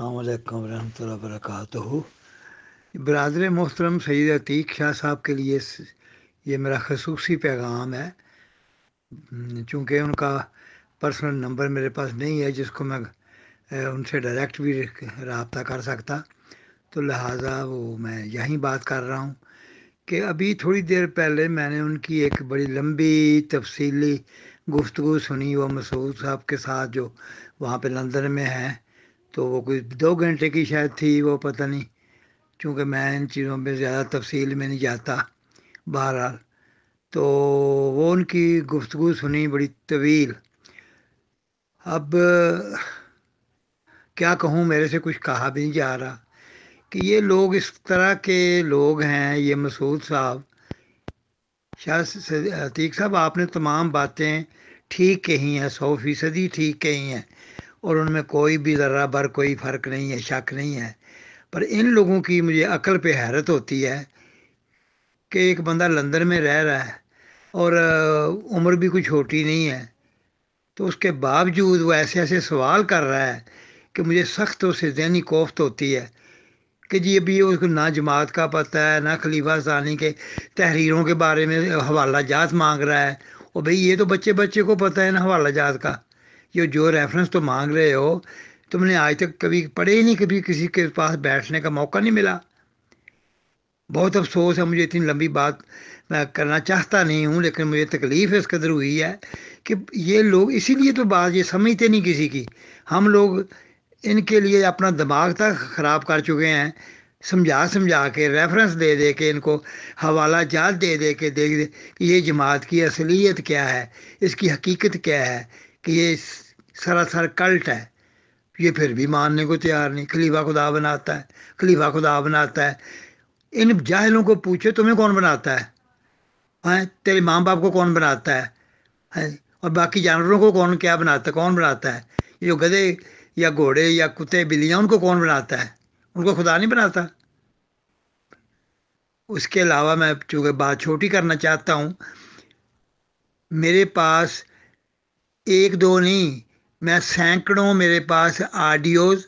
अल्लाम वरहमल वरक बरदर मोहतरम सैद अतीक शाह साहब के लिए ये मेरा खसूसी पैगाम है हम्म, चूँकि उनका पर्सनल नंबर मेरे पास नहीं है जिसको मैं उनसे डायरेक्ट भी रबता कर सकता तो लिहाजा वो मैं यहीं बात कर रहा हूँ कि अभी थोड़ी देर पहले मैंने उनकी एक बड़ी लंबी तफसली गुफ्तु सुनी व मसूद साहब के साथ जो वहाँ पर लंदन में हैं तो वो कोई दो घंटे की शायद थी वो पता नहीं क्योंकि मैं इन चीज़ों में ज़्यादा तफसील में नहीं जाता बहरहाल तो वो उनकी गुफ्तु सुनी बड़ी तवील अब क्या कहूँ मेरे से कुछ कहा भी नहीं जा रहा कि ये लोग इस तरह के लोग हैं ये मसूद साहब शाह अतीक साहब आपने तमाम बातें ठीक कही हैं सौ फीसदी ठीक कही हैं और उनमें कोई भी ज़रा भर कोई फ़र्क नहीं है शक नहीं है पर इन लोगों की मुझे अकल पे हैरत होती है कि एक बंदा लंदन में रह रहा है और उम्र भी कुछ छोटी नहीं है तो उसके बावजूद वो ऐसे ऐसे सवाल कर रहा है कि मुझे सख्त उससे जहनी कोफ्त होती है कि जी अभी उसको ना जमात का पता है ना खलीफा सानी के तहरीरों के बारे में हवाला जात मांग रहा है और भाई ये तो बच्चे बच्चे को पता है ना हवाला जात का ये जो रेफरेंस तो मांग रहे हो तुमने आज तक कभी पढ़े ही नहीं कभी किसी के पास बैठने का मौका नहीं मिला बहुत अफसोस है मुझे इतनी लंबी बात मैं करना चाहता नहीं हूँ लेकिन मुझे तकलीफ़ इस कदर हुई है कि ये लोग इसीलिए तो बात ये समझते नहीं किसी की हम लोग इनके लिए अपना दिमाग तक ख़राब कर चुके हैं समझा समझा के रेफरेंस दे दे के इनको हवाला जात दे दे के देख दे कि ये जमात की असलियत क्या है इसकी हकीकत क्या है कि ये सरासर कल्ट है ये फिर भी मानने को तैयार नहीं खलीफा खुदा बनाता है खलीफा खुदा बनाता है इन जाहिलों को पूछो तुम्हें कौन बनाता है हैं तेरे माँ बाप को कौन बनाता है हैं और बाकी जानवरों को कौन क्या बनाता है कौन बनाता है ये जो गधे या घोड़े या कुत्ते बिल्लियाँ उनको कौन बनाता है उनको खुदा नहीं बनाता उसके अलावा मैं चूँकि बात छोटी करना चाहता हूँ मेरे पास एक दो नहीं मैं सैकड़ों मेरे पास आडियोज़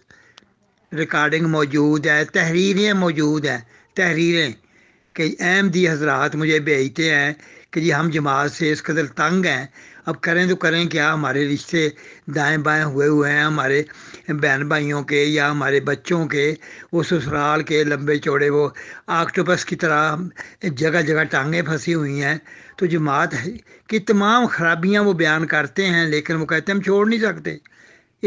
रिकॉर्डिंग मौजूद है तहरीरें मौजूद हैं तहरीरें अहम अहमदी हजरात मुझे भेजते हैं कि जी हम जमात से इस कदर तंग हैं अब करें तो करें क्या हमारे रिश्ते दाएं बाएं हुए हुए हैं हमारे बहन भाइयों के या हमारे बच्चों के वो ससुराल के लंबे चौड़े वो आक्टोपस की तरह जगह जगह टांगें फंसी हुई हैं तो जमात की तमाम खराबियाँ वो बयान करते हैं लेकिन वो कहते हैं हम छोड़ नहीं सकते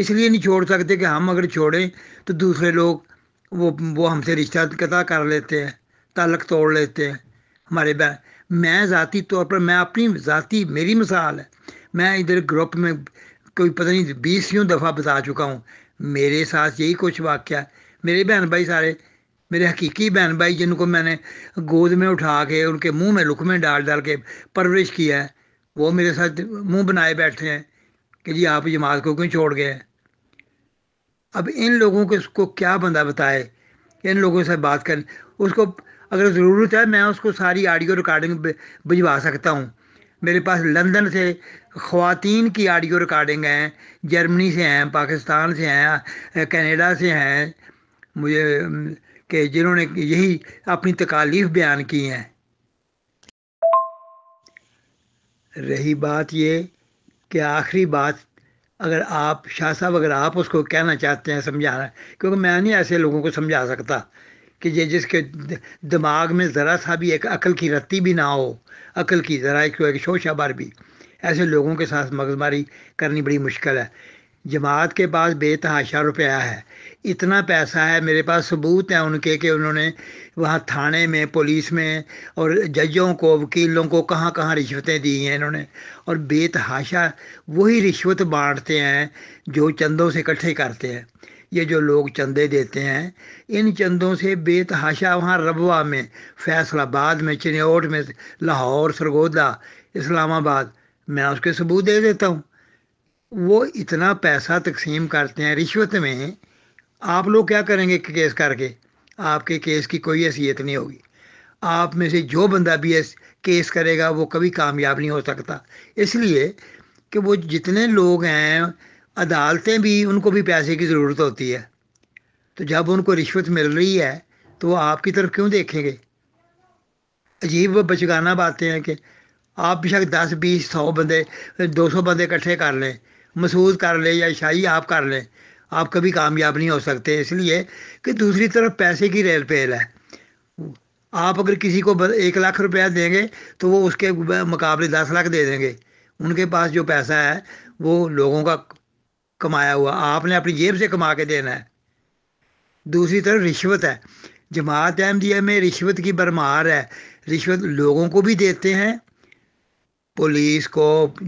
इसलिए नहीं छोड़ सकते कि हम अगर छोड़ें तो दूसरे लोग वो वो हमसे रिश्ता कता कर लेते हैं ताल्लक तोड़ लेते हैं हमारे बहन मैं ज़ाती तौर पर मैं अपनी ज़ाती मेरी मिसाल है मैं इधर ग्रुप में कोई पता नहीं बीसियों दफ़ा बता चुका हूँ मेरे साथ यही कुछ वाक्य है मेरे बहन भाई सारे मेरे हकीकी बहन भाई जिनको मैंने गोद में उठा के उनके मुंह में लुक में डाल डाल के परवरिश किया है वो मेरे साथ मुंह बनाए बैठे हैं कि जी आप जमात को क्यों छोड़ गए अब इन लोगों को उसको क्या बंदा बताए इन लोगों से बात कर उसको अगर ज़रूरत है मैं उसको सारी आडियो रिकॉर्डिंग भिजवा सकता हूँ मेरे पास लंदन से ख़वातीन की आडियो रिकॉर्डिंग हैं जर्मनी से हैं पाकिस्तान से हैं कनाडा से हैं मुझे के जिन्होंने यही अपनी तकालीफ बयान की हैं रही बात ये कि आखिरी बात अगर आप शाह साहब अगर आप उसको कहना चाहते हैं समझाना क्योंकि मैं नहीं ऐसे लोगों को समझा सकता कि ये जिसके दिमाग में ज़रा सा भी एक अकल की रत्ती भी ना हो अकल की ज़रा एक, एक शोशाबार भी ऐसे लोगों के साथ मगजमारी करनी बड़ी मुश्किल है जमात के पास बेतहाशा रुपया है इतना पैसा है मेरे पास सबूत हैं उनके कि उन्होंने वहाँ थाने में पुलिस में और जजों को वकीलों को कहाँ कहाँ रिश्वतें दी हैं इन्होंने और बेतहाशा वही रिश्वत बांटते हैं जो चंदों से इकट्ठे करते हैं ये जो लोग चंदे देते हैं इन चंदों से बेतहाशा वहाँ रबवा में फैसलाबाद में चिनौट में लाहौर सरगोदा इस्लामाबाद मैं उसके सबूत दे देता हूँ वो इतना पैसा तकसीम करते हैं रिश्वत में आप लोग क्या करेंगे केस करके आपके केस की कोई हैसीयत नहीं होगी आप में से जो बंदा भी केस करेगा वो कभी कामयाब नहीं हो सकता इसलिए कि वो जितने लोग हैं अदालतें भी उनको भी पैसे की ज़रूरत होती है तो जब उनको रिश्वत मिल रही है तो वो आपकी तरफ क्यों देखेंगे अजीब बचगाना बातें हैं कि आप बेशक दस बीस सौ बंदे दो सौ बंदे इकट्ठे कर लें मसूद कर लें या शाही आप कर लें आप कभी कामयाब नहीं हो सकते इसलिए कि दूसरी तरफ पैसे की रेल पेल है आप अगर किसी को एक लाख रुपया देंगे तो वो उसके मुकाबले दस लाख दे देंगे उनके पास जो पैसा है वो लोगों का कमाया हुआ आपने अपनी जेब से कमा के देना है दूसरी तरफ रिश्वत है जमात अहमदिया में रिश्वत की भरमार है रिश्वत लोगों को भी देते हैं पुलिस को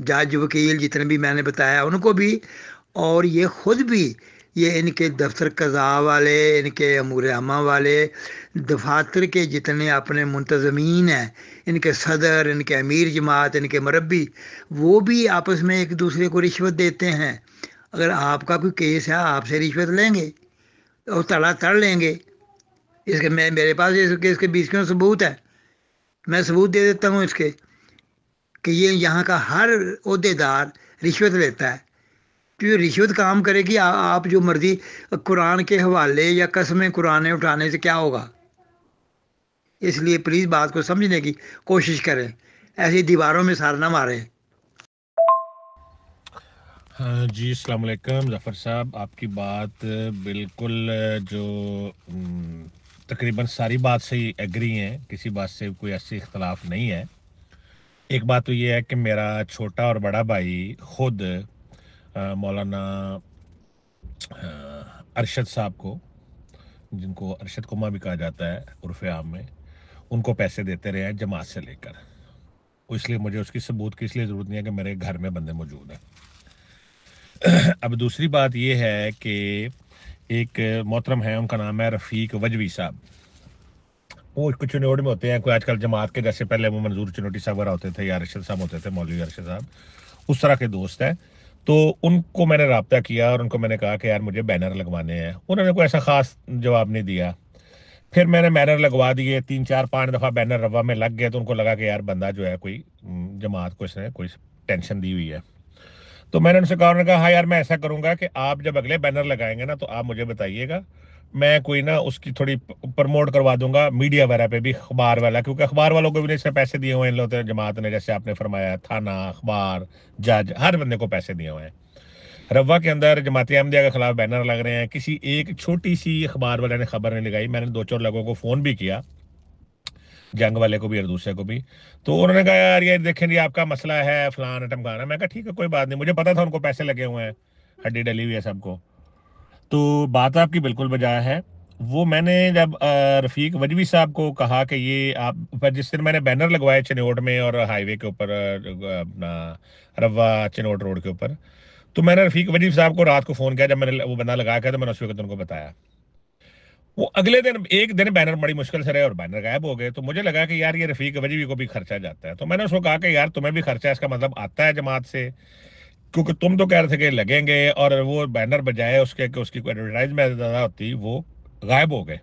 जज वकील जितने भी मैंने बताया उनको भी और ये खुद भी ये इनके दफ्तर कज़ा वाले इनके अमूर अमा वाले दफातर के जितने अपने मुंतजमीन हैं इनके सदर इनके अमीर जमात इनके मरबी वो भी आपस में एक दूसरे को रिश्वत देते हैं अगर आपका कोई केस है आपसे रिश्वत लेंगे और तड़ा तड़ लेंगे इसके मैं मेरे पास इस केस के बीच में सबूत है मैं सबूत दे देता हूँ इसके कि ये यहाँ का हर अहदेदार रिश्वत लेता है क्योंकि तो रिश्वत काम करेगी आ, आप जो मर्जी कुरान के हवाले या कस्में कुरान उठाने से क्या होगा इसलिए प्लीज़ बात को समझने की कोशिश करें ऐसी दीवारों में सारना मारें हाँ जी अलैक्म ज़फ़र साहब आपकी बात बिल्कुल जो तकरीबन सारी बात से ही एग्री हैं किसी बात से कोई ऐसी इख्तलाफ नहीं है एक बात तो ये है कि मेरा छोटा और बड़ा भाई ख़ुद मौलाना अरशद साहब को जिनको अरशद कुमा भी कहा जाता है उर्फ आम में उनको पैसे देते रहे हैं जमात से लेकर इसलिए मुझे उसकी सबूत की इसलिए ज़रूरत नहीं है कि मेरे घर में बंदे मौजूद हैं अब दूसरी बात यह है कि एक मोहतरम है उनका नाम है रफ़ीक वजवी साहब वो कुछ चुनौट में होते हैं कोई आजकल जमात के जैसे पहले वो मंजूर चुनौटी साहब वगैरह होते थे या अरशद साहब होते थे मौलवी अरशद साहब उस तरह के दोस्त हैं तो उनको मैंने रबता किया और उनको मैंने कहा कि यार मुझे बैनर लगवाने हैं उन्होंने कोई ऐसा ख़ास जवाब नहीं दिया फिर मैंने बैनर लगवा दिए तीन चार पाँच दफ़ा बैनर रवा में लग गए तो उनको लगा कि यार बंदा जो है कोई जमात को इसने कोई टेंशन दी हुई है तो मैंने उनसे कहा उन्होंने कहा हाँ यार मैं ऐसा करूंगा कि आप जब अगले बैनर लगाएंगे ना तो आप मुझे बताइएगा मैं कोई ना उसकी थोड़ी प्रमोट करवा दूंगा मीडिया वगैरह पे भी अखबार वाला क्योंकि अखबार वालों को भी इससे पैसे दिए हुए हैं इन लोगों जमात ने जैसे आपने फरमाया थाना अखबार जज हर बंदे को पैसे दिए हुए हैं रवा के अंदर जमात अहमदिया के खिलाफ बैनर लग रहे हैं किसी एक छोटी सी अखबार वाले ने खबर नहीं लगाई मैंने दो चार लोगों को फ़ोन भी किया गैंग वाले को भी और दूसरे को भी तो उन्होंने कहा यार ये देखें जी आपका मसला है फलान टमकाना मैं कहा ठीक है कोई बात नहीं मुझे पता था उनको पैसे लगे हुए हैं हड्डी डली हुई है सबको तो बात आपकी बिल्कुल बजाय है वो मैंने जब रफीक वजवी साहब को कहा कि ये आप जिस दिन मैंने बैनर लगवाया चिनोट में और हाईवे के ऊपर अपना रवा चिनोट रोड के ऊपर तो मैंने रफीक वजीफ साहब को रात को फ़ोन किया जब मैंने वो बंदा लगाया था तो मैंने उस वक्त उनको बताया वो अगले दिन एक दिन बैनर बड़ी मुश्किल से रहे और बैनर गायब हो गए तो मुझे लगा कि यार ये रफीक वजीवी को भी खर्चा जाता है तो मैंने उसको कहा कि यार तुम्हें भी खर्चा इसका मतलब आता है जमात से क्योंकि तुम तो कह रहे थे कि लगेंगे और वो बैनर बजाय उसके कि उसकी एडवर्टाइजमेंट ज़्यादा होती वो गायब हो गए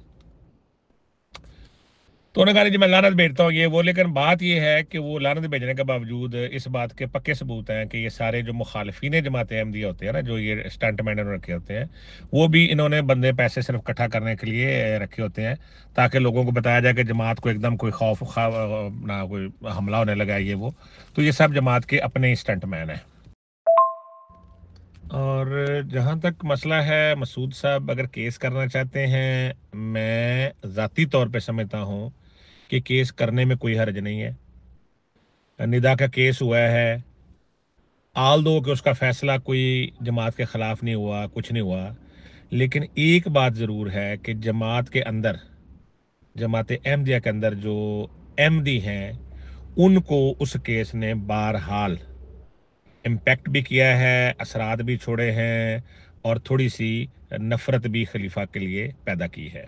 तो उन्होंने कहा जी मैं लानत भेजता हूँ ये वो लेकिन बात यह है कि वो लानत भेजने के बावजूद इस बात के पक्के सबूत हैं कि ये सारे जो मुखालफी जमात अहमदिया होते हैं ना जो ये स्टंट मैन रखे होते हैं वो भी इन्होंने बंदे पैसे सिर्फ इकट्ठा करने के लिए रखे होते हैं ताकि लोगों को बताया जाए कि जमात को एकदम कोई खौफ ना कोई हमला होने लगा ये वो तो ये सब जमात के अपने ही स्टंट मैन हैं और जहाँ तक मसला है मसूद साहब अगर केस करना चाहते हैं मैं ज़ाती तौर पे समझता हूँ कि केस करने में कोई हर्ज नहीं है निदा का केस हुआ है आल दो कि उसका फैसला कोई जमात के ख़िलाफ़ नहीं हुआ कुछ नहीं हुआ लेकिन एक बात ज़रूर है कि जमात के अंदर जमात अहमदिया के अंदर जो अहमदी हैं उनको उस केस ने बहरहाल इम्पेक्ट भी किया है असरात भी छोड़े हैं और थोड़ी सी नफ़रत भी खलीफा के लिए पैदा की है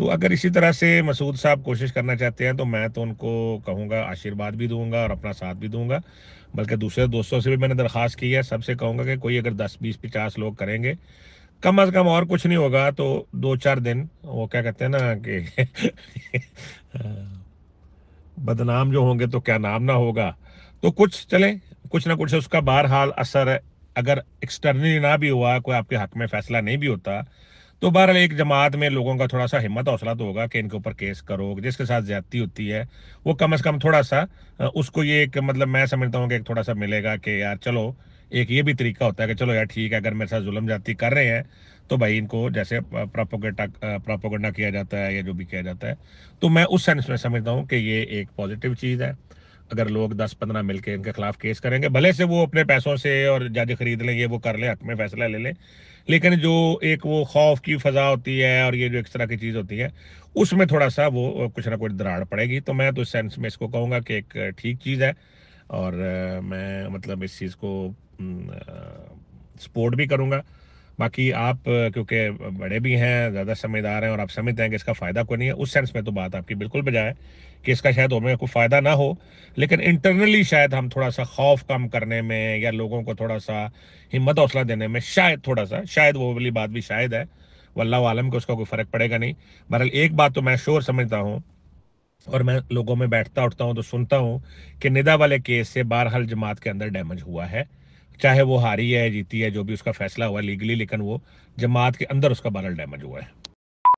तो अगर इसी तरह से मसूद साहब कोशिश करना चाहते हैं तो मैं तो उनको कहूँगा आशीर्वाद भी दूंगा और अपना साथ भी दूंगा बल्कि दूसरे दोस्तों से भी मैंने दरख्वास्त की है सबसे कहूँगा कि कोई अगर दस बीस पचास लोग करेंगे कम अज कम और कुछ नहीं होगा तो दो चार दिन वो क्या कहते हैं ना कि बदनाम जो होंगे तो क्या नाम ना होगा तो कुछ चले कुछ ना कुछ उसका बहरहाल असर अगर एक्सटर्नली ना भी हुआ कोई आपके हक में फैसला नहीं भी होता तो बहरहाल एक जमात में लोगों का थोड़ा सा हिम्मत हौसला तो होगा कि इनके ऊपर केस करो जिसके साथ ज्यादती होती है वो कम अज़ कम थोड़ा सा उसको ये एक मतलब मैं समझता हूँ कि एक थोड़ा सा मिलेगा कि यार चलो एक ये भी तरीका होता है कि चलो यार ठीक है अगर मेरे साथ जुलम जाती कर रहे हैं तो भाई इनको जैसे प्रापोगेटा प्रापोगंडा किया जाता है या जो भी किया जाता है तो मैं उस सेंस में समझता हूँ कि ये एक पॉजिटिव चीज़ है अगर लोग दस पंद्रह मिलकर इनके खिलाफ केस करेंगे भले से वो अपने पैसों से और जज खरीद लें ये वो कर लें हक में फैसला ले लें लेकिन जो एक वो खौफ की फजा होती है और ये जो एक तरह की चीज़ होती है उसमें थोड़ा सा वो कुछ ना कुछ दराड़ पड़ेगी तो मैं तो इस सेंस में इसको कहूँगा कि एक ठीक चीज़ है और मैं मतलब इस चीज़ को सपोर्ट भी करूँगा बाकी आप क्योंकि बड़े भी हैं ज़्यादा समझदार हैं और आप समझते हैं कि इसका फ़ायदा कोई नहीं है उस सेंस में तो बात आपकी बिल्कुल बजाय कि इसका शायद हमें कोई फ़ायदा ना हो लेकिन इंटरनली शायद हम थोड़ा सा खौफ कम करने में या लोगों को थोड़ा सा हिम्मत हौसला देने में शायद थोड़ा सा शायद वो वाली बात भी शायद है वल्ला आलम को उसका कोई फ़र्क पड़ेगा नहीं बहरहाल एक बात तो मैं शोर समझता हूँ और मैं लोगों में बैठता उठता हूँ तो सुनता हूँ कि निदा वाले केस से बहरहाल जमात के अंदर डैमेज हुआ है चाहे वो हारी है जीती है जो भी उसका फैसला हुआ लीगली लेकिन वो जमात के अंदर उसका बहरहाल डैमेज हुआ है